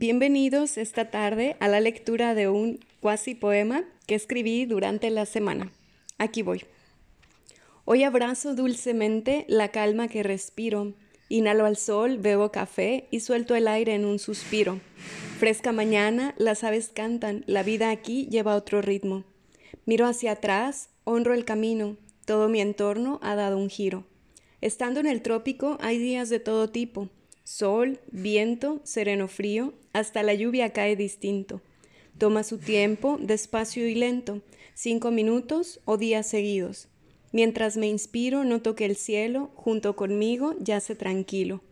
Bienvenidos esta tarde a la lectura de un cuasi poema que escribí durante la semana. Aquí voy. Hoy abrazo dulcemente la calma que respiro. Inhalo al sol, bebo café y suelto el aire en un suspiro. Fresca mañana, las aves cantan, la vida aquí lleva otro ritmo. Miro hacia atrás, honro el camino, todo mi entorno ha dado un giro. Estando en el trópico hay días de todo tipo, Sol, viento, sereno frío, hasta la lluvia cae distinto. Toma su tiempo, despacio y lento, cinco minutos o días seguidos. Mientras me inspiro, noto que el cielo, junto conmigo, yace tranquilo.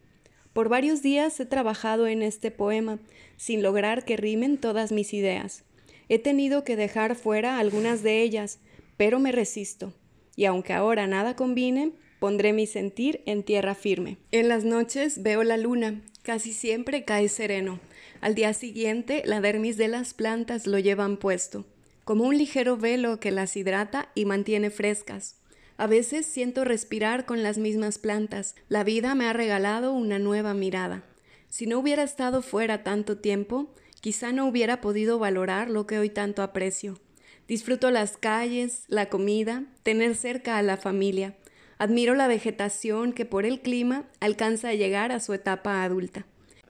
Por varios días he trabajado en este poema, sin lograr que rimen todas mis ideas. He tenido que dejar fuera algunas de ellas, pero me resisto. Y aunque ahora nada combine, Pondré mi sentir en tierra firme. En las noches veo la luna, casi siempre cae sereno. Al día siguiente, la dermis de las plantas lo llevan puesto, como un ligero velo que las hidrata y mantiene frescas. A veces siento respirar con las mismas plantas. La vida me ha regalado una nueva mirada. Si no hubiera estado fuera tanto tiempo, quizá no hubiera podido valorar lo que hoy tanto aprecio. Disfruto las calles, la comida, tener cerca a la familia. Admiro la vegetación que por el clima alcanza a llegar a su etapa adulta.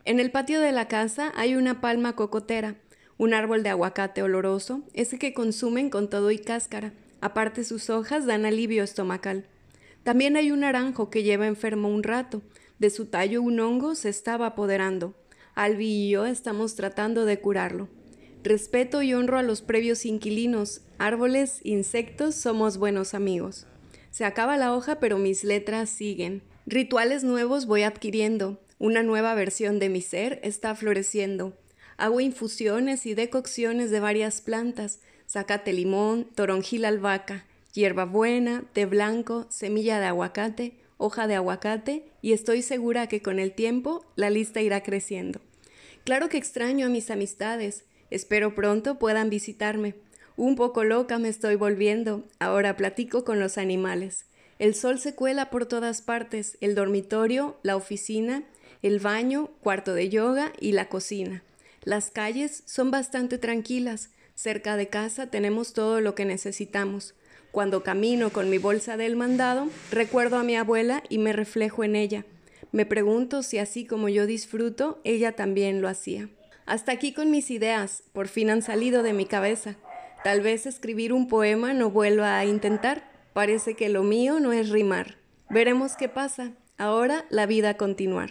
En el patio de la casa hay una palma cocotera, un árbol de aguacate oloroso, ese que consumen con todo y cáscara. Aparte sus hojas dan alivio estomacal. También hay un naranjo que lleva enfermo un rato. De su tallo un hongo se estaba apoderando. Albi y yo estamos tratando de curarlo. Respeto y honro a los previos inquilinos. Árboles, insectos, somos buenos amigos. Se acaba la hoja, pero mis letras siguen. Rituales nuevos voy adquiriendo. Una nueva versión de mi ser está floreciendo. Hago infusiones y decocciones de varias plantas. Zacate limón, toronjil albahaca, hierbabuena, té blanco, semilla de aguacate, hoja de aguacate y estoy segura que con el tiempo la lista irá creciendo. Claro que extraño a mis amistades. Espero pronto puedan visitarme. Un poco loca me estoy volviendo, ahora platico con los animales. El sol se cuela por todas partes, el dormitorio, la oficina, el baño, cuarto de yoga y la cocina. Las calles son bastante tranquilas, cerca de casa tenemos todo lo que necesitamos. Cuando camino con mi bolsa del mandado, recuerdo a mi abuela y me reflejo en ella. Me pregunto si así como yo disfruto, ella también lo hacía. Hasta aquí con mis ideas, por fin han salido de mi cabeza. Tal vez escribir un poema no vuelva a intentar. Parece que lo mío no es rimar. Veremos qué pasa. Ahora la vida a continuar.